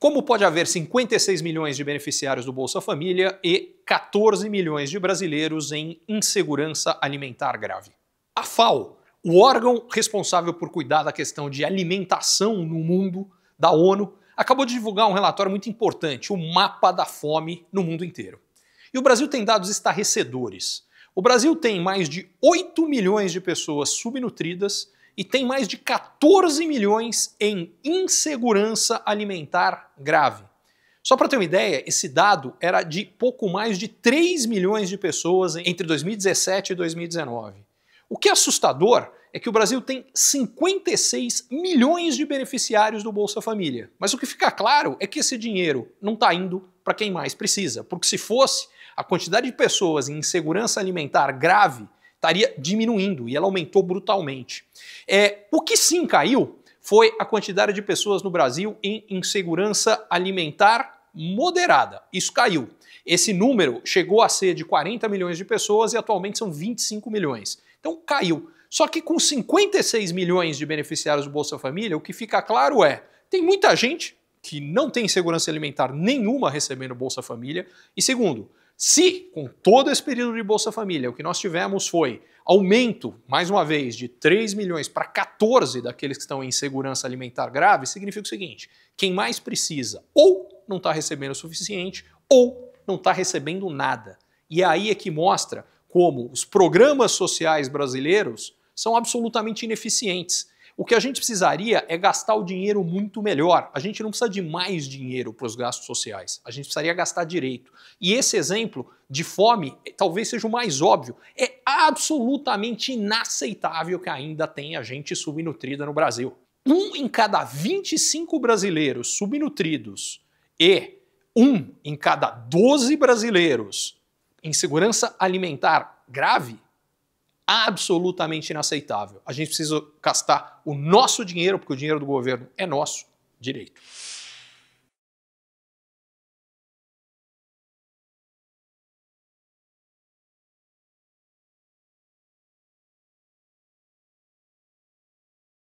Como pode haver 56 milhões de beneficiários do Bolsa Família e 14 milhões de brasileiros em insegurança alimentar grave? A FAO, o órgão responsável por cuidar da questão de alimentação no mundo da ONU, acabou de divulgar um relatório muito importante, o mapa da fome no mundo inteiro. E o Brasil tem dados estarrecedores. O Brasil tem mais de 8 milhões de pessoas subnutridas e tem mais de 14 milhões em insegurança alimentar grave. Só para ter uma ideia, esse dado era de pouco mais de 3 milhões de pessoas entre 2017 e 2019. O que é assustador é que o Brasil tem 56 milhões de beneficiários do Bolsa Família. Mas o que fica claro é que esse dinheiro não está indo para quem mais precisa, porque se fosse, a quantidade de pessoas em insegurança alimentar grave estaria diminuindo e ela aumentou brutalmente. É, o que sim caiu foi a quantidade de pessoas no Brasil em insegurança alimentar moderada. Isso caiu. Esse número chegou a ser de 40 milhões de pessoas e atualmente são 25 milhões. Então caiu. Só que com 56 milhões de beneficiários do Bolsa Família, o que fica claro é: tem muita gente que não tem segurança alimentar nenhuma recebendo Bolsa Família. E segundo, se, com todo esse período de Bolsa Família, o que nós tivemos foi aumento, mais uma vez, de 3 milhões para 14 daqueles que estão em segurança alimentar grave, significa o seguinte: quem mais precisa ou não está recebendo o suficiente ou não está recebendo nada. E aí é que mostra como os programas sociais brasileiros são absolutamente ineficientes o que a gente precisaria é gastar o dinheiro muito melhor. A gente não precisa de mais dinheiro para os gastos sociais. A gente precisaria gastar direito. E esse exemplo de fome eh, talvez seja o mais óbvio. É absolutamente inaceitável que ainda tenha gente subnutrida no Brasil. Um em cada 25 brasileiros subnutridos e um em cada 12 brasileiros em segurança alimentar grave absolutamente inaceitável. A gente precisa gastar o nosso dinheiro, porque o dinheiro do governo é nosso direito.